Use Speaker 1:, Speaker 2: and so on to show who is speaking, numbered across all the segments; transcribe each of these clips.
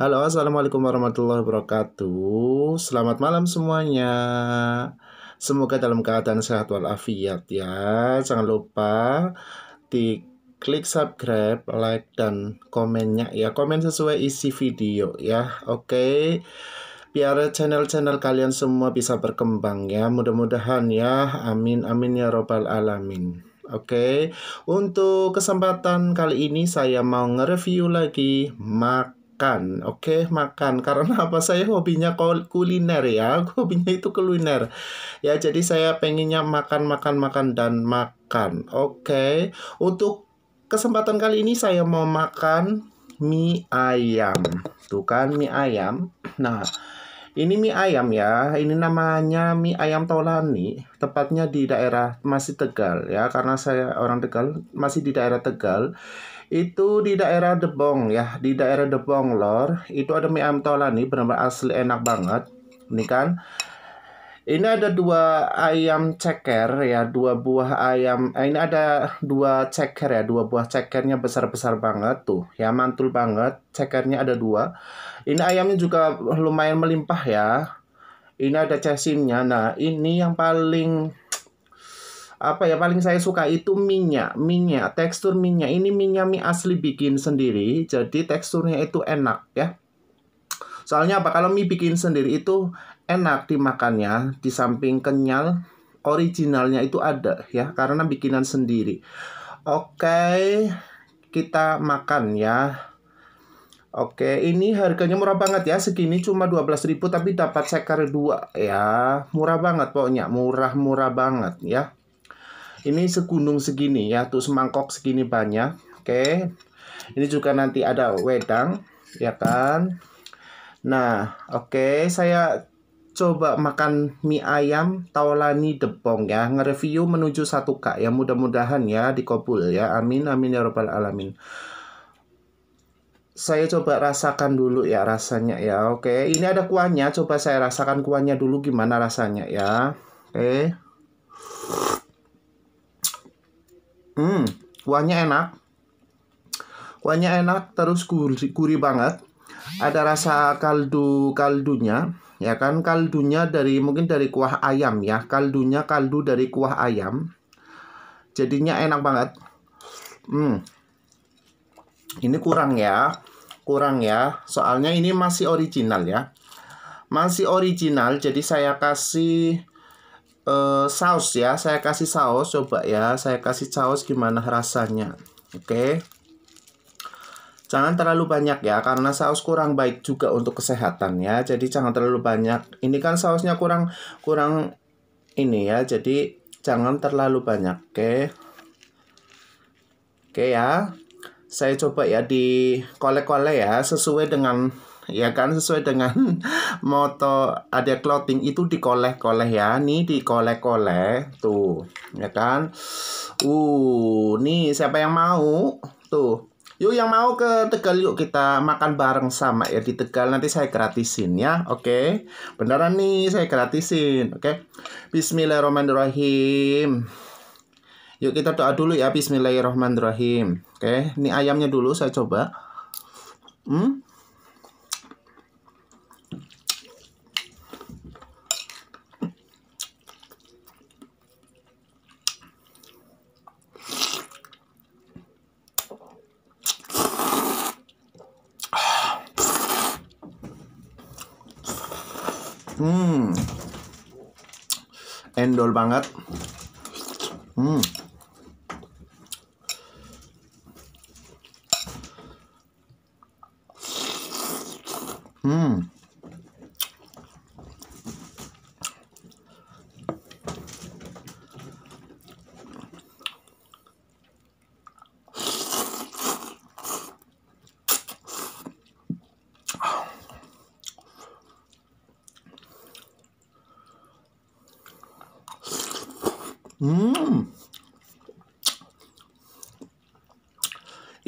Speaker 1: Halo, assalamualaikum warahmatullahi wabarakatuh. Selamat malam semuanya. Semoga dalam keadaan sehat walafiat ya. Jangan lupa di klik subscribe, like dan komennya ya. Komen sesuai isi video ya. Oke. Biar channel-channel kalian semua bisa berkembang ya. Mudah-mudahan ya. Amin amin ya robbal alamin. Oke, okay? untuk kesempatan kali ini saya mau nge-review lagi Mark makan, oke okay? makan. Karena apa? Saya hobinya kuliner ya, hobinya itu kuliner. Ya jadi saya pengennya makan, makan, makan dan makan, oke. Okay? Untuk kesempatan kali ini saya mau makan mie ayam, tuh kan mie ayam. Nah ini mie ayam ya, ini namanya mie ayam Tolani, tepatnya di daerah masih Tegal ya, karena saya orang Tegal masih di daerah Tegal itu di daerah Debong ya, di daerah Debong lor. Itu ada mie ayam nih benar-benar asli enak banget. Ini kan. Ini ada dua ayam ceker ya, dua buah ayam. Eh, ini ada dua ceker ya, dua buah cekernya besar-besar banget tuh. Ya mantul banget, cekernya ada dua. Ini ayamnya juga lumayan melimpah ya. Ini ada cacingnya Nah, ini yang paling apa ya paling saya suka itu minyak minyak tekstur minyak ini minyak mie asli bikin sendiri jadi teksturnya itu enak ya soalnya apa kalau mie bikin sendiri itu enak dimakannya di samping kenyal originalnya itu ada ya karena bikinan sendiri oke kita makan ya Oke, ini harganya murah banget ya. Segini cuma ribu tapi dapat seker dua ya. Murah banget pokoknya, murah-murah banget ya. Ini segunung segini ya, tuh semangkok segini banyak. Oke. Ini juga nanti ada wedang, ya kan? Nah, oke, saya coba makan mie ayam taulani depong ya. Nge-review menuju 1K ya. Mudah-mudahan ya di kopul ya. Amin amin ya robbal alamin saya coba rasakan dulu ya rasanya ya. Oke, ini ada kuahnya. Coba saya rasakan kuahnya dulu gimana rasanya ya. Oke. Hmm, kuahnya enak. Kuahnya enak terus gurih, gurih banget. Ada rasa kaldu-kaldunya, ya kan? Kaldunya dari mungkin dari kuah ayam ya. Kaldunya kaldu dari kuah ayam. Jadinya enak banget. Hmm. Ini kurang ya. Kurang ya. Soalnya ini masih original ya. Masih original jadi saya kasih uh, saus ya. Saya kasih saus coba ya. Saya kasih saus gimana rasanya. Oke. Okay. Jangan terlalu banyak ya karena saus kurang baik juga untuk kesehatan ya. Jadi jangan terlalu banyak. Ini kan sausnya kurang kurang ini ya. Jadi jangan terlalu banyak. Oke. Okay. Oke okay, ya. Saya coba ya di kole-kole ya sesuai dengan ya kan sesuai dengan moto ada clothing itu dikoleh-koleh ya nih dikoleh-koleh tuh ya kan uh nih siapa yang mau tuh yuk yang mau ke Tegal yuk kita makan bareng sama ya di Tegal nanti saya gratisin ya oke okay? beneran nih saya gratisin oke okay? Bismillahirrahmanirrahim Yuk kita doa dulu ya Bismillahirrahmanirrahim Oke, ini ayamnya dulu saya coba Hmm Hmm. Endol banget. Hmm. Hmm.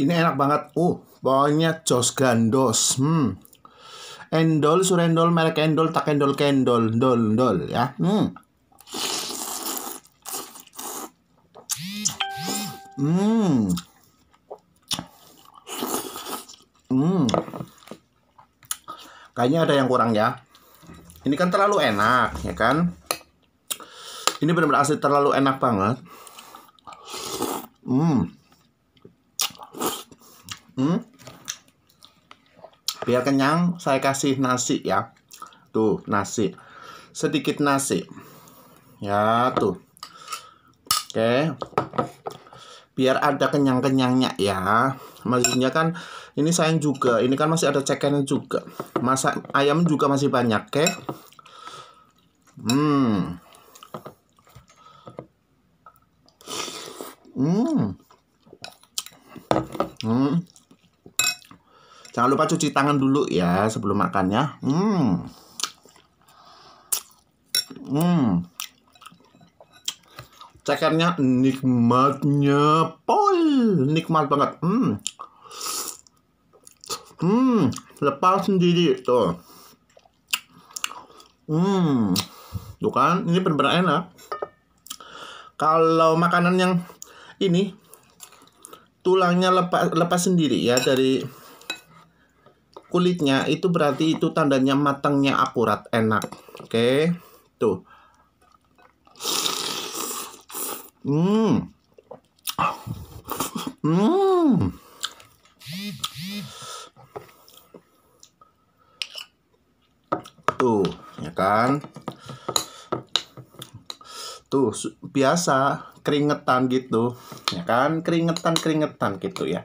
Speaker 1: Ini enak banget. Uh, pokoknya jos gandos. Hmm. Endol, surendol, merek endol, tak endol, kendol, dol, dol ya. Hmm. Hmm. Hmm. Kayaknya ada yang kurang ya. Ini kan terlalu enak, ya kan? Ini benar-benar asli terlalu enak banget. Hmm. Hmm. Biar kenyang, saya kasih nasi ya. Tuh, nasi. Sedikit nasi. Ya, tuh. Oke. Biar ada kenyang-kenyangnya ya. Maksudnya kan ini sayang juga. Ini kan masih ada cekennya juga. Masak ayam juga masih banyak, oke? Hmm. Hmm. Hmm. Jangan lupa cuci tangan dulu ya sebelum makannya. Hmm. Hmm. Cekernya nikmatnya pol, nikmat banget. Hmm. Hmm, lepas sendiri tuh. Hmm. Tuh kan, ini benar-benar enak. Kalau makanan yang ini tulangnya lepas lepas sendiri ya dari kulitnya itu berarti itu tandanya matangnya akurat enak oke okay? tuh hmm hmm tuh ya kan tuh biasa keringetan gitu ya kan keringetan keringetan gitu ya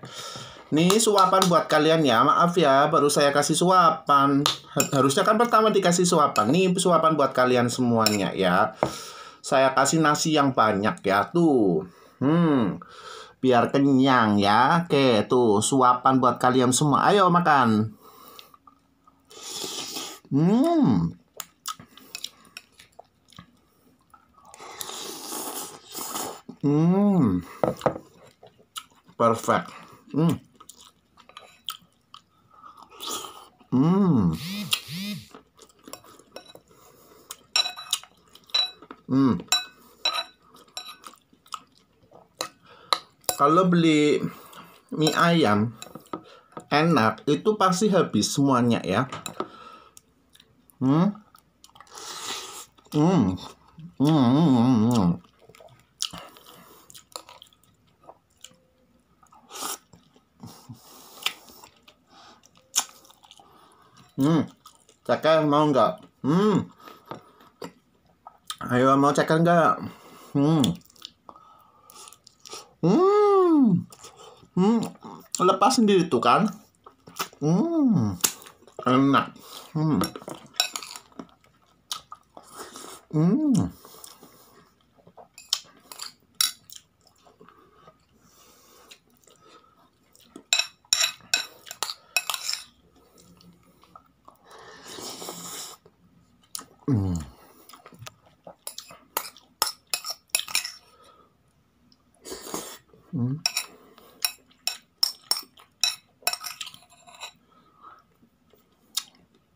Speaker 1: Nih suapan buat kalian ya, maaf ya, baru saya kasih suapan. Harusnya kan pertama dikasih suapan. Nih suapan buat kalian semuanya ya. Saya kasih nasi yang banyak ya, tuh. Hmm. Biar kenyang ya. Oke, tuh suapan buat kalian semua. Ayo makan. Hmm. Hmm. Perfect. Hmm. Hmm. Hmm. Kalau beli mie ayam enak itu pasti habis semuanya ya. Hmm. Hmm. Hmm. hmm. Hmm, ceker mau nggak? Hmm, ayo mau ceker nggak? Hmm, hmm, hmm, lepas sendiri tuh kan? Hmm, enak. Hmm, hmm. Hmm.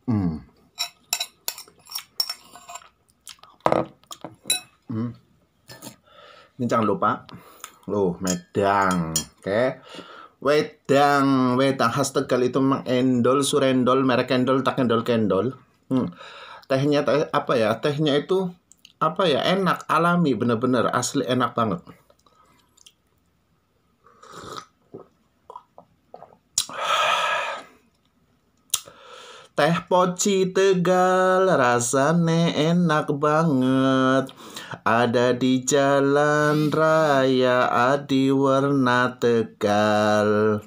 Speaker 1: Hmm. Hmm. Ini jangan lupa loh Medang, oke. Okay. Wedang, wedang khas Tegal itu memang endol, surendol, merek endol, tak endol, kendol. Hmm. Tehnya teh apa ya? Tehnya itu apa ya? Enak, alami, bener-bener asli enak banget. Teh poci Tegal rasane enak banget. Ada di jalan raya Adi Warna Tegal.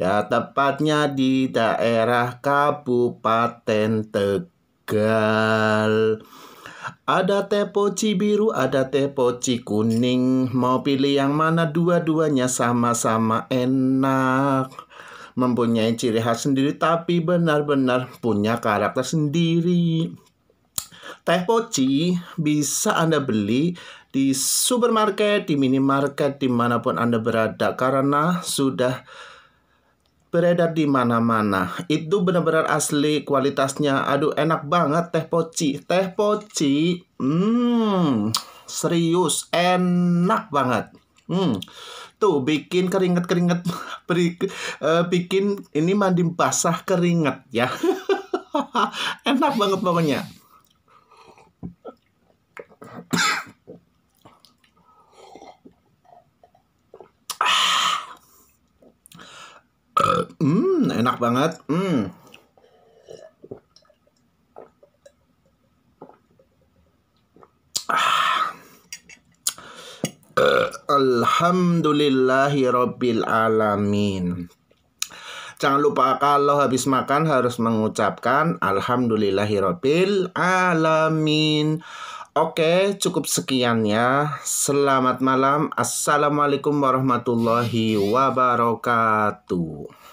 Speaker 1: Ya tepatnya di daerah Kabupaten Tegal. Ada teh poci biru, ada teh poci kuning. Mau pilih yang mana? Dua-duanya sama-sama enak mempunyai ciri khas sendiri tapi benar-benar punya karakter sendiri. Teh poci bisa Anda beli di supermarket, di minimarket, dimanapun Anda berada karena sudah beredar di mana-mana. Itu benar-benar asli kualitasnya. Aduh, enak banget teh poci. Teh poci, hmm, serius, enak banget. Hmm, tuh bikin keringat-keringat, eh, bikin ini mandi basah keringet ya. Enak banget pokoknya. Hmm, enak banget. Hmm. Alhamdulillahi Rabbil Alamin. Jangan lupa kalau habis makan harus mengucapkan Alhamdulillahi Rabbil alamin. Oke, cukup sekian ya. Selamat malam. Assalamualaikum warahmatullahi wabarakatuh.